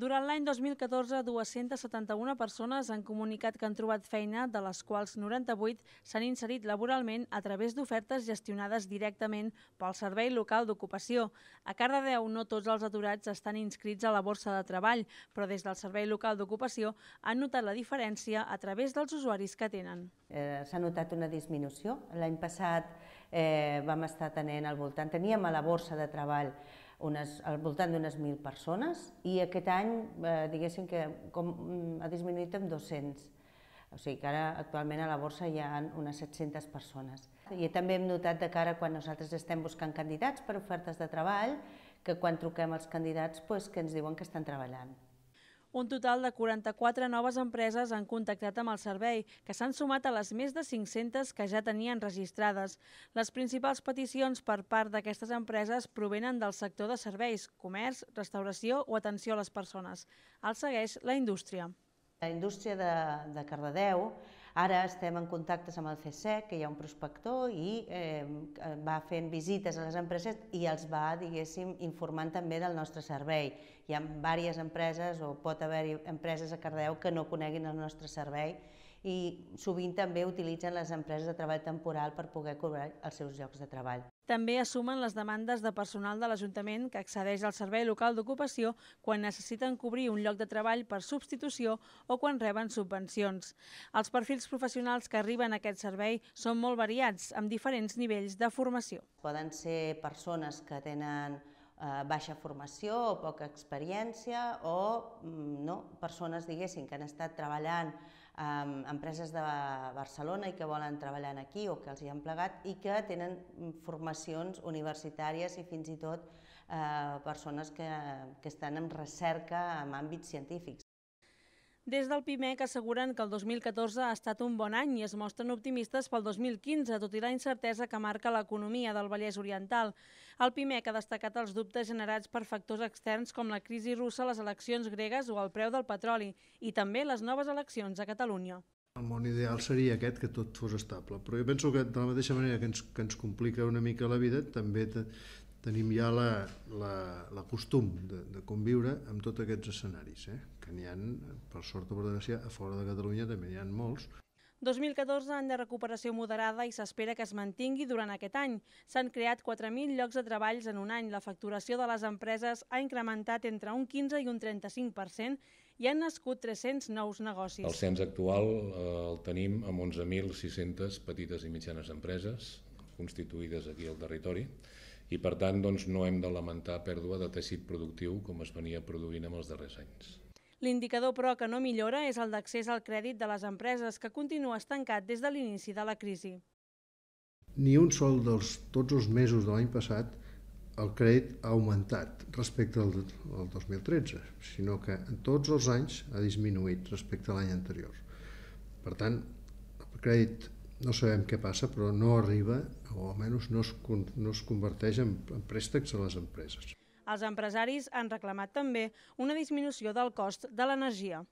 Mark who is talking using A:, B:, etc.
A: Durant l'any 2014, 271 persones han comunicat que han trobat feina, de les quals 98 s'han inserit laboralment a través d'ofertes gestionades directament pel Servei Local d'Ocupació. A Cardedeu, no tots els aturats estan inscrits a la borsa de treball, però des del Servei Local d'Ocupació han notat la diferència a través dels usuaris que tenen.
B: Eh, S'ha notat una disminució. L'any passat eh, vam estar tenent al voltant, teníem a la borsa de treball unes, al voltant d'unes 1.000 persones i aquest any, eh, diguéssim que com, mm, ha disminuït en 200. O sigui que ara actualment a la borsa hi ha unes 700 persones. I també hem notat de cara quan nosaltres estem buscant candidats per ofertes de treball, que quan truquem els candidats pues, doncs, que ens diuen que estan treballant.
A: Un total de 44 noves empreses han contactat amb el servei, que s'han sumat a les més de 500 que ja tenien registrades. Les principals peticions per part d'aquestes empreses provenen del sector de serveis, comerç, restauració o atenció a les persones. El segueix la indústria.
B: La indústria de, de Cardedeu Ara estem en contactes amb el CSEC, e, que hi ha un prospector, i eh, va fent visites a les empreses i els va, diguéssim, informant també del nostre servei. Hi ha diverses empreses, o pot haver-hi empreses a Cardeu que no coneguin el nostre servei, i sovint també utilitzen les empreses de treball temporal per poder cobrar els seus llocs de treball.
A: També assumen les demandes de personal de l'Ajuntament que accedeix al Servei Local d'Ocupació quan necessiten cobrir un lloc de treball per substitució o quan reben subvencions. Els perfils professionals que arriben a aquest servei són molt
B: variats, amb diferents nivells de formació. Poden ser persones que tenen eh, baixa formació o poca experiència o mm, no? persones diguéssim que han estat treballant amb ehm, empreses de Barcelona i que volen treballar aquí o que els hi han plegat i que tenen formacions universitàries i fins i tot eh, persones que, que estan en recerca en àmbits científics.
A: Des del PIMEC asseguren que el 2014 ha estat un bon any i es mostren optimistes pel 2015, tot i la incertesa que marca l'economia del Vallès Oriental. El PIMEC ha destacat els dubtes generats per factors externs com la crisi russa, les eleccions gregues o el preu del petroli, i també les noves eleccions a Catalunya.
C: El món ideal seria aquest, que tot fos estable, però jo penso que de la mateixa manera que ens, que ens complica una mica la vida, també tenim ja la, la, la costum de, de conviure amb tots aquests escenaris, eh? que n'hi han, per sort o per desgràcia, a fora de Catalunya també n'hi han molts.
A: 2014, any de recuperació moderada i s'espera que es mantingui durant aquest any. S'han creat 4.000 llocs de treballs en un any. La facturació de les empreses ha incrementat entre un 15 i un 35% i han nascut 300 nous negocis. El
C: cens actual eh, el tenim amb 11.600 petites i mitjanes empreses constituïdes aquí al territori i per tant doncs, no hem de lamentar pèrdua de teixit productiu com es venia produint en els darrers anys.
A: L'indicador, però, que no millora és el d'accés al crèdit de les empreses, que continua estancat des de l'inici de la crisi.
C: Ni un sol dels tots els mesos de l'any passat el crèdit ha augmentat respecte al, 2013, sinó que en tots els anys ha disminuït respecte a l'any anterior. Per tant, el crèdit no sabem què passa, però no arriba, o almenys no es, no es converteix en, en préstecs a les empreses.
A: Els empresaris han reclamat també una disminució del cost de l'energia.